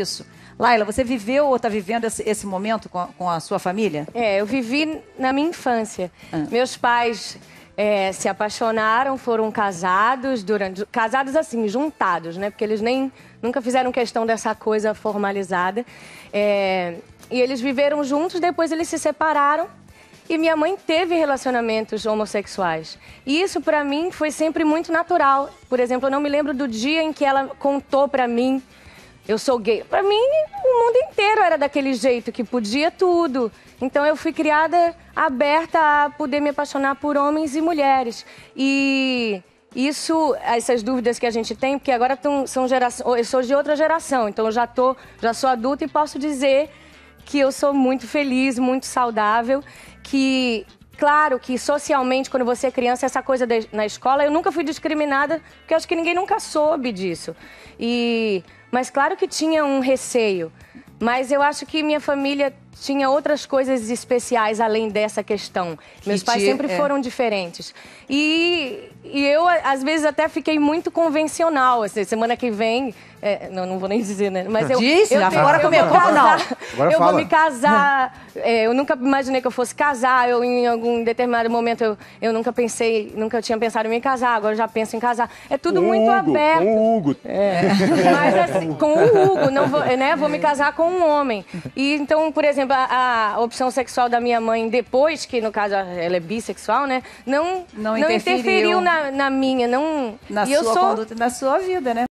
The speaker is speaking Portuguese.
isso. Laila, você viveu ou está vivendo esse, esse momento com a, com a, sua família? É, eu vivi na minha infância. Ah. Meus pais é, se apaixonaram, foram casados durante casados assim juntados, né? Porque eles nem nunca fizeram questão dessa coisa formalizada. É, e eles viveram juntos, depois eles se separaram. E minha mãe teve relacionamentos homossexuais. E isso para mim foi sempre muito natural. Por exemplo, eu não me lembro do dia em que ela contou para mim eu sou gay. Para mim, o mundo inteiro era daquele jeito que podia tudo. Então eu fui criada aberta a poder me apaixonar por homens e mulheres. E isso, essas dúvidas que a gente tem, porque agora tão, são geração, eu sou de outra geração, então eu já tô, já sou adulta e posso dizer que eu sou muito feliz, muito saudável, que Claro que socialmente, quando você é criança, essa coisa de, na escola, eu nunca fui discriminada, porque acho que ninguém nunca soube disso. E, mas claro que tinha um receio. Mas eu acho que minha família tinha outras coisas especiais além dessa questão. Que Meus pais sempre é. foram diferentes. E, e eu, às vezes, até fiquei muito convencional. Assim, semana que vem. É, não, não vou nem dizer, né? Mas eu. Disse, eu, agora eu, eu, eu vou me casar. É, eu nunca imaginei que eu fosse casar. Eu, em algum determinado momento, eu, eu nunca pensei, nunca tinha pensado em me casar. Agora eu já penso em casar. É tudo muito Hugo, aberto. Com o Hugo. É. Mas assim, com o Hugo, não vou, né? Vou me casar com um homem. E então, por exemplo, a opção sexual da minha mãe depois, que no caso ela é bissexual, né? Não, não, não interferiu, interferiu na, na, minha, não. Na e sua eu sou... conduta, na sua vida, né?